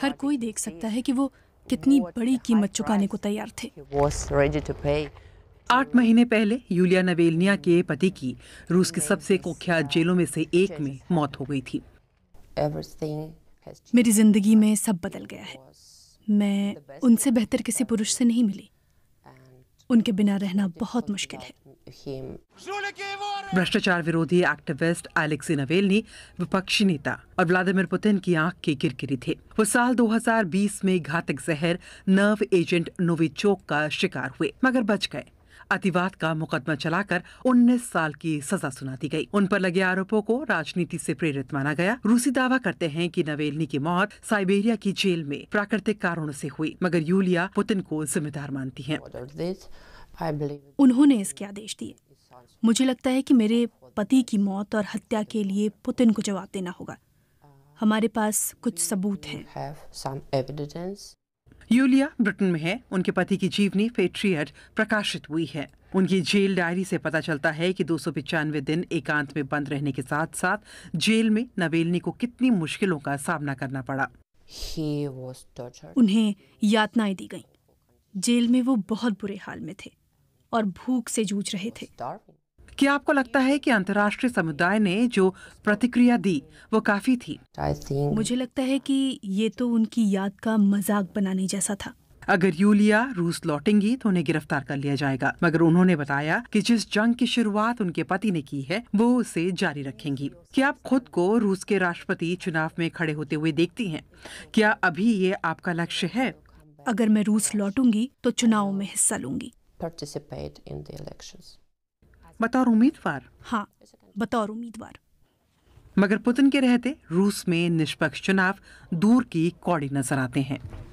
हर कोई देख सकता है कि वो कितनी बड़ी कीमत चुकाने को तैयार थे आठ महीने पहले यूलिया नवेलनिया के पति की रूस की सबसे कुख्यात जेलों में से एक में मौत हो गई थी मेरी जिंदगी में सब बदल गया है मैं उनसे बेहतर किसी पुरुष से नहीं मिली उनके बिना रहना बहुत मुश्किल है him. भ्रष्टाचार विरोधी एक्टिविस्ट एलेक्सी नवेल ने विपक्षी नेता और व्लादिमीर पुतिन की आंख की किरकिरी थे वो साल 2020 में घातक जहर नर्व एजेंट नोविचोक का शिकार हुए मगर बच गए अतिवाद का मुकदमा चलाकर 19 साल की सजा सुना दी गई। उन पर लगे आरोपों को राजनीति से प्रेरित माना गया रूसी दावा करते हैं कि नवेलनी की मौत साइबेरिया की जेल में प्राकृतिक कारणों से हुई मगर यूलिया पुतिन को जिम्मेदार मानती है उन्होंने इसके आदेश दिए मुझे लगता है कि मेरे पति की मौत और हत्या के लिए पुतिन को जवाब देना होगा हमारे पास कुछ सबूत हैं यूलिया ब्रिटेन में है उनके पति की जीवनी पेट्रियट प्रकाशित हुई है उनकी जेल डायरी से पता चलता है कि दो दिन एकांत में बंद रहने के साथ साथ जेल में नवेलनी को कितनी मुश्किलों का सामना करना पड़ा उन्हें यातनाएं दी गईं। जेल में वो बहुत बुरे हाल में थे और भूख से जूझ रहे थे क्या आपको लगता है कि अंतर्राष्ट्रीय समुदाय ने जो प्रतिक्रिया दी वो काफी थी मुझे लगता है कि ये तो उनकी याद का मजाक बनाने जैसा था अगर यूलिया रूस लौटेंगी तो उन्हें गिरफ्तार कर लिया जाएगा मगर उन्होंने बताया कि जिस जंग की शुरुआत उनके पति ने की है वो उसे जारी रखेंगी क्या आप खुद को रूस के राष्ट्रपति चुनाव में खड़े होते हुए देखती हैं क्या अभी ये आपका लक्ष्य है अगर मैं रूस लौटूंगी तो चुनाव में हिस्सा लूंगी participate in the elections. बतौर उम्मीदवार हाँ बतौर उम्मीदवार मगर पुतिन के रहते रूस में निष्पक्ष चुनाव दूर की कौड़ी नजर आते हैं